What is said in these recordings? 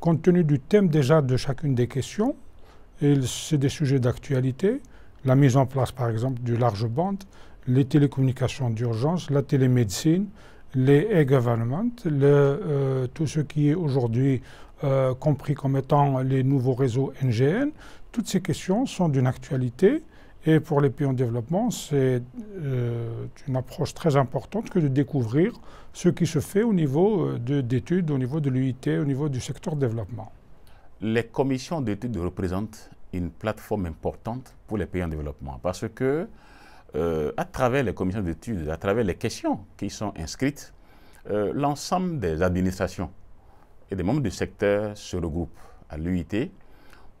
compte tenu du thème déjà de chacune des questions, et c'est des sujets d'actualité, la mise en place par exemple du large bande, les télécommunications d'urgence, la télémédecine, les e-government, euh, tout ce qui est aujourd'hui euh, compris comme étant les nouveaux réseaux NGN, toutes ces questions sont d'une actualité et pour les pays en développement, c'est euh, une approche très importante que de découvrir ce qui se fait au niveau euh, d'études, au niveau de l'UIT, au niveau du secteur développement. Les commissions d'études représentent une plateforme importante pour les pays en développement parce que, euh, à travers les commissions d'études, à travers les questions qui sont inscrites, l'ensemble des administrations et des membres du secteur se regroupent à l'UIT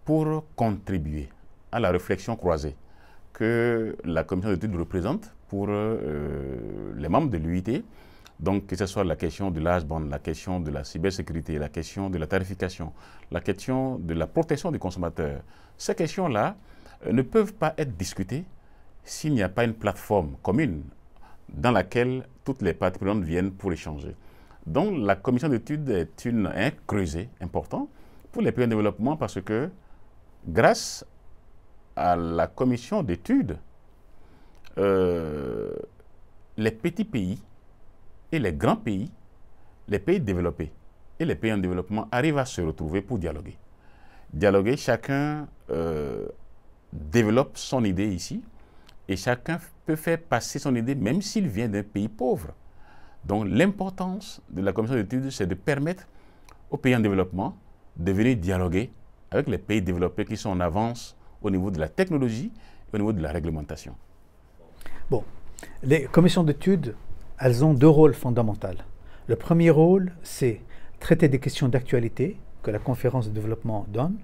pour contribuer à la réflexion croisée que la commission d'études représente pour euh, les membres de l'UIT. Donc, que ce soit la question de l'âge band, la question de la cybersécurité, la question de la tarification, la question de la protection des consommateurs. ces questions-là euh, ne peuvent pas être discutées s'il n'y a pas une plateforme commune dans laquelle toutes les parties prenantes viennent pour échanger. Donc, la commission d'études est une, un creuset important pour les pays en développement parce que grâce à la commission d'études euh, les petits pays et les grands pays, les pays développés et les pays en développement arrivent à se retrouver pour dialoguer. Dialoguer, chacun euh, développe son idée ici et chacun peut faire passer son idée même s'il vient d'un pays pauvre. Donc l'importance de la commission d'études, c'est de permettre aux pays en développement de venir dialoguer avec les pays développés qui sont en avance au niveau de la technologie, au niveau de la réglementation. Bon, les commissions d'études, elles ont deux rôles fondamentaux. Le premier rôle, c'est traiter des questions d'actualité que la conférence de développement donne.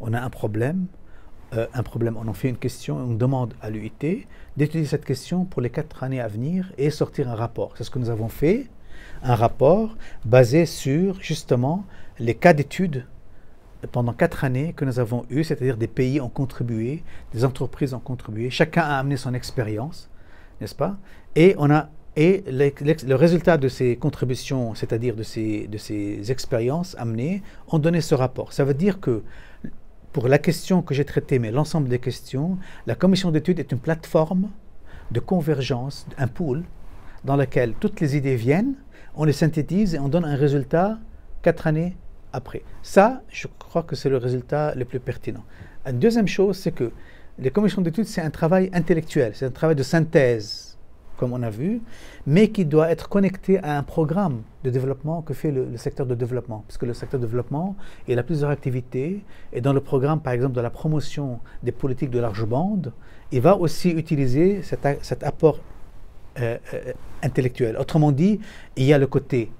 On a un problème, euh, un problème, on en fait une question, on demande à l'UIT d'étudier cette question pour les quatre années à venir et sortir un rapport. C'est ce que nous avons fait, un rapport basé sur justement les cas d'études pendant quatre années que nous avons eues, c'est-à-dire des pays ont contribué, des entreprises ont contribué, chacun a amené son expérience, n'est-ce pas Et on a et le, résultat de ces contributions, c'est-à-dire de ces, de ces expériences amenées, ont donné ce rapport. Ça veut dire que pour la question que j'ai traitée, mais l'ensemble des questions, la commission d'études est une plateforme de convergence, un pool, dans lequel toutes les idées viennent, on les synthétise et on donne un résultat quatre années après. Ça, je crois que c'est le résultat le plus pertinent. Une deuxième chose, c'est que les commissions d'études, c'est un travail intellectuel, c'est un travail de synthèse, comme on a vu, mais qui doit être connecté à un programme de développement que fait le, secteur de développement. puisque le secteur de développement, il a plusieurs activités, et dans le programme, par exemple, de la promotion des politiques de large bande, il va aussi utiliser cet, apport euh, euh, intellectuel. Autrement dit, il y a le côté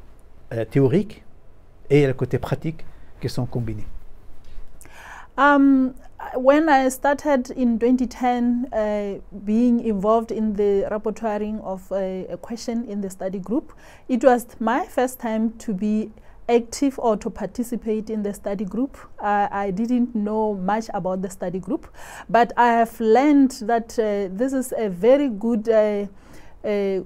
euh, théorique, et le côté pratique qui sont combinés. Um, when I started in 2010 uh, being involved in the rapporteuring of a, a, question in the study group, it was my first time to be active or to participate in the study group. Uh, I didn't know much about the study group, but I have learned that uh, this is a very good uh, A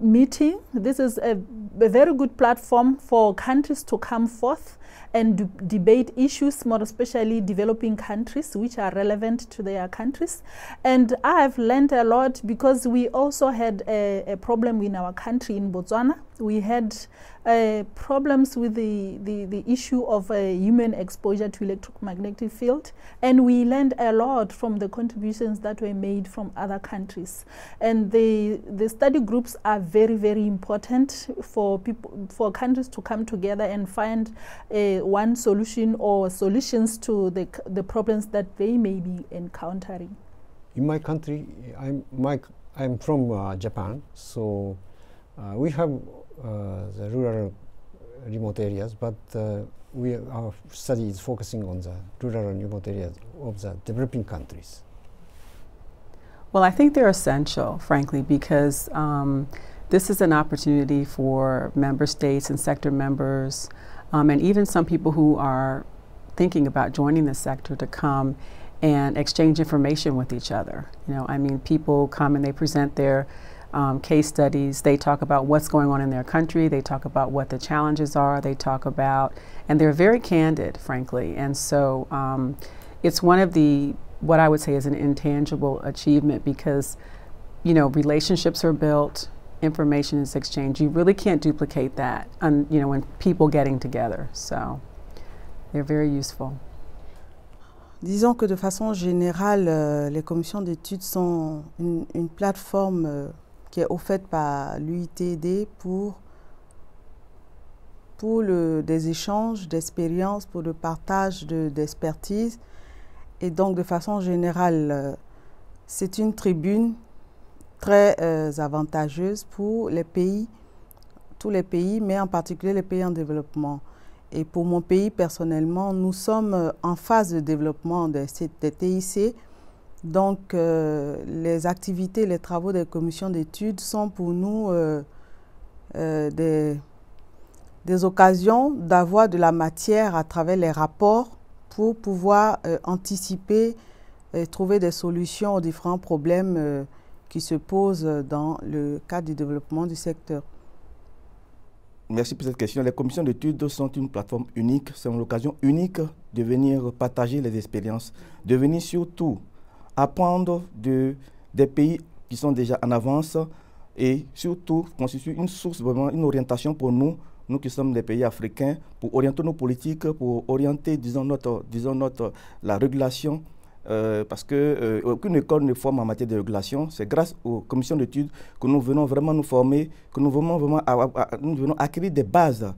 meeting. This is a, a, very good platform for countries to come forth and debate issues, more especially developing countries, which are relevant to their countries. And I have learned a lot because we also had a, a problem in our country, in Botswana. We had uh, problems with the, the, the issue of uh, human exposure to electromagnetic field. And we learned a lot from the contributions that were made from other countries. And the, the study groups are very, very important for people, for countries to come together and find uh, uh, one solution or solutions to the, the problems that they may be encountering? In my country, I'm, my, I'm from uh, Japan, so uh, we have uh, the rural uh, remote areas, but uh, we, our study is focusing on the rural and remote areas of the developing countries. Well, I think they're essential, frankly, because um, this is an opportunity for member states and sector members um, and even some people who are thinking about joining the sector to come and exchange information with each other. You know, I mean, people come and they present their um, case studies. They talk about what's going on in their country. They talk about what the challenges are. They talk about, and they're very candid, frankly. And so um, it's one of the, what I would say is an intangible achievement because, you know, relationships are built, information is exchanged. You really can't duplicate that, um, you know, when people getting together. So they're very useful. Disons que de façon générale, euh, les commissions d'études sont une, une plateforme euh, qui est offerte par l'UITD pour, pour le, des échanges d'expériences, pour le partage d'expertise. et donc, de façon générale, euh, c'est une tribune très euh, avantageuse pour les pays, tous les pays, mais en particulier les pays en développement. Et pour mon pays, personnellement, nous sommes euh, en phase de développement des, TIC. Donc, euh, les activités, les travaux des commissions d'études sont pour nous des, des, occasions d'avoir de la matière à travers les rapports pour pouvoir anticiper et trouver des solutions aux différents problèmes qui se posent dans le cadre du développement du secteur. Merci pour cette question. Les commissions d'études sont une plateforme unique, c'est une occasion unique de venir partager les expériences, de venir surtout apprendre de, des pays qui sont déjà en avance et surtout constituer une source, vraiment une orientation pour nous, nous qui sommes des pays africains, pour orienter nos politiques, pour orienter, disons, notre, disons notre, la régulation euh, parce qu'aucune euh, école ne forme en matière de régulation. C'est grâce aux commissions d'études que nous venons vraiment nous former, que nous venons vraiment à, nous acquérir des bases,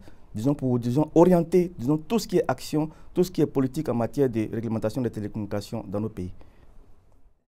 pour disons orienter, disons tout ce qui est action, tout ce qui est politique en matière de réglementation des télécommunications dans nos pays.